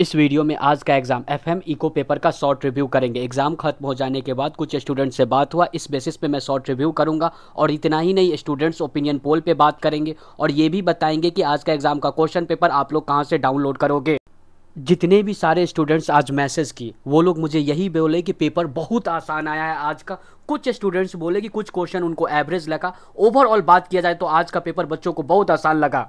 इस वीडियो में आज का एग्जाम एफएम इको पेपर का शॉर्ट रिव्यू करेंगे एग्जाम खत्म हो जाने के बाद कुछ स्टूडेंट से बात हुआ इस बेसिस पे मैं शॉर्ट रिव्यू करूंगा और इतना ही नहीं स्टूडेंट्स ओपिनियन पोल पे बात करेंगे और ये भी बताएंगे कि आज का एग्जाम का क्वेश्चन पेपर आप लोग कहाँ से डाउनलोड करोगे जितने भी सारे स्टूडेंट्स आज मैसेज किए वो लोग मुझे यही बोले कि पेपर बहुत आसान आया है आज का कुछ स्टूडेंट्स बोले कि कुछ क्वेश्चन उनको एवरेज लगा ओवरऑल बात किया जाए तो आज का पेपर बच्चों को बहुत आसान लगा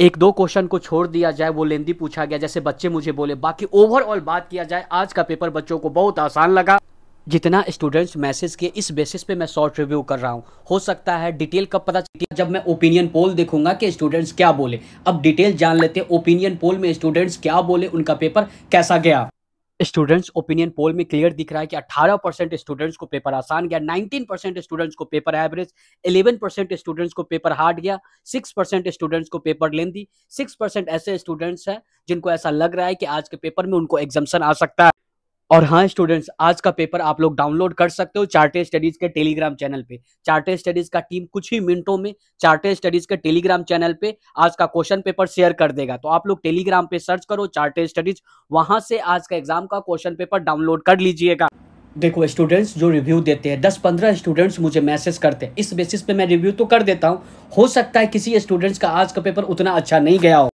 एक दो क्वेश्चन को छोड़ दिया जाए वो लेंदी पूछा गया जैसे बच्चे मुझे बोले बाकी ओवरऑल बात किया जाए आज का पेपर बच्चों को बहुत आसान लगा जितना स्टूडेंट्स मैसेज के इस बेसिस पे मैं शॉर्ट रिव्यू कर रहा हूँ हो सकता है डिटेल कब पता चलेगा जब मैं ओपिनियन पोल देखूंगा कि स्टूडेंट्स क्या बोले अब डिटेल जान लेते ओपिनियन पोल में स्टूडेंट्स क्या बोले उनका पेपर कैसा गया स्टूडेंट्स ओपिनियन पोल में क्लियर दिख रहा है कि 18 परसेंट स्टूडेंट्स को पेपर आसान गया 19 परसेंट स्टूडेंट्स को पेपर एवरेज 11 परसेंट स्टूडेंट्स को पेपर हार्ड गया 6 परसेंट स्टूडेंट्स को पेपर लेंदी 6 परसेंट ऐसे स्टूडेंट्स हैं जिनको ऐसा लग रहा है कि आज के पेपर में उनको एग्जामेशन आ सकता है और हाँ स्टूडेंट्स आज का पेपर आप लोग डाउनलोड कर सकते हो चार्टेड स्टडीज के टेलीग्राम चैनल पे चार्टेड स्टडीज का टीम कुछ ही मिनटों में चार्टेड स्टडीज के टेलीग्राम चैनल पे आज का क्वेश्चन पेपर शेयर कर देगा तो आप लोग टेलीग्राम पे सर्च करो चार्टेड स्टडीज वहां से आज का एग्जाम का क्वेश्चन पेपर डाउनलोड कर लीजिएगा देखो स्टूडेंट्स जो रिव्यू देते हैं दस पंद्रह स्टूडेंट्स मुझे मैसेज करते हैं इस बेसिस पे मैं रिव्यू तो कर देता हूँ हो सकता है किसी स्टूडेंट्स का आज का पेपर उतना अच्छा नहीं गया हो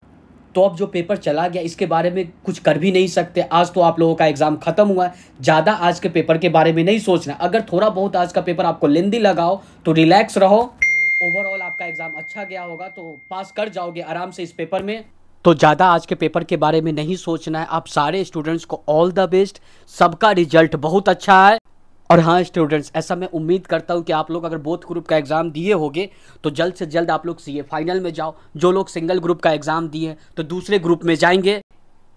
टॉप तो जो पेपर चला गया इसके बारे में कुछ कर भी नहीं सकते आज तो आप लोगों का एग्ज़ाम ख़त्म हुआ है ज़्यादा आज के पेपर के बारे में नहीं सोचना अगर थोड़ा बहुत आज का पेपर आपको लेंदी लगाओ तो रिलैक्स रहो ओवरऑल आपका एग्ज़ाम अच्छा गया होगा तो पास कर जाओगे आराम से इस पेपर में तो ज़्यादा आज के पेपर के बारे में नहीं सोचना है आप सारे स्टूडेंट्स को ऑल द बेस्ट सबका रिजल्ट बहुत अच्छा है और हाँ स्टूडेंट्स ऐसा मैं उम्मीद करता हूँ कि आप लोग अगर बोथ ग्रुप का एग्ज़ाम दिए होगे तो जल्द से जल्द आप लोग सीए फाइनल में जाओ जो लोग सिंगल ग्रुप का एग्ज़ाम दिए तो दूसरे ग्रुप में जाएंगे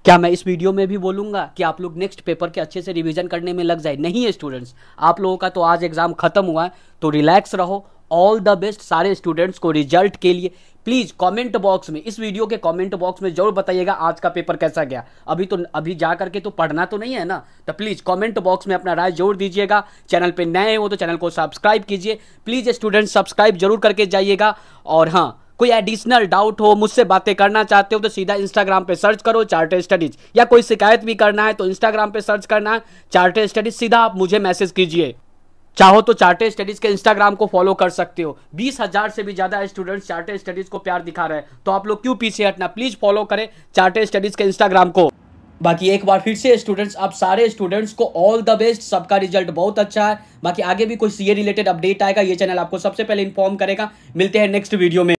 क्या मैं इस वीडियो में भी बोलूँगा कि आप लोग नेक्स्ट पेपर के अच्छे से रिवीजन करने में लग जाए नहीं है स्टूडेंट्स आप लोगों का तो आज एग्ज़ाम ख़त्म हुआ है तो रिलैक्स रहो ऑल द बेस्ट सारे स्टूडेंट्स को रिजल्ट के लिए प्लीज़ कमेंट बॉक्स में इस वीडियो के कमेंट बॉक्स में जरूर बताइएगा आज का पेपर कैसा गया अभी तो अभी जा करके तो पढ़ना तो नहीं है ना तो प्लीज़ कमेंट बॉक्स में अपना राय जरूर दीजिएगा चैनल पे नए हो तो चैनल को सब्सक्राइब कीजिए प्लीज़ स्टूडेंट्स सब्सक्राइब जरूर करके जाइएगा और हाँ कोई एडिशनल डाउट हो मुझसे बातें करना चाहते हो तो सीधा इंस्टाग्राम पे सर्च करो चार्टर स्टडीज या कोई शिकायत भी करना है तो इंस्टाग्राम पे सर्च करना है चार्टर स्टडीज सीधा आप मुझे मैसेज कीजिए चाहो तो चार्टे स्टडीज के इंस्टाग्राम को फॉलो कर सकते हो बीस हजार से भी ज्यादा स्टूडेंट्स चार्टे स्टडीज को प्यार दिखा रहे हैं तो आप लोग क्यों पीछे हटना प्लीज फॉलो करें चार्टे स्टडीज के इंस्टाग्राम को बाकी एक बार फिर से स्टूडेंट्स आप सारे स्टूडेंट्स को ऑल द बेस्ट सबका रिजल्ट बहुत अच्छा है बाकी आगे भी कुछ सीए रिलेटेड अपडेट आएगा ये चैनल आपको सबसे पहले इन्फॉर्म करेगा मिलते हैं नेक्स्ट वीडियो में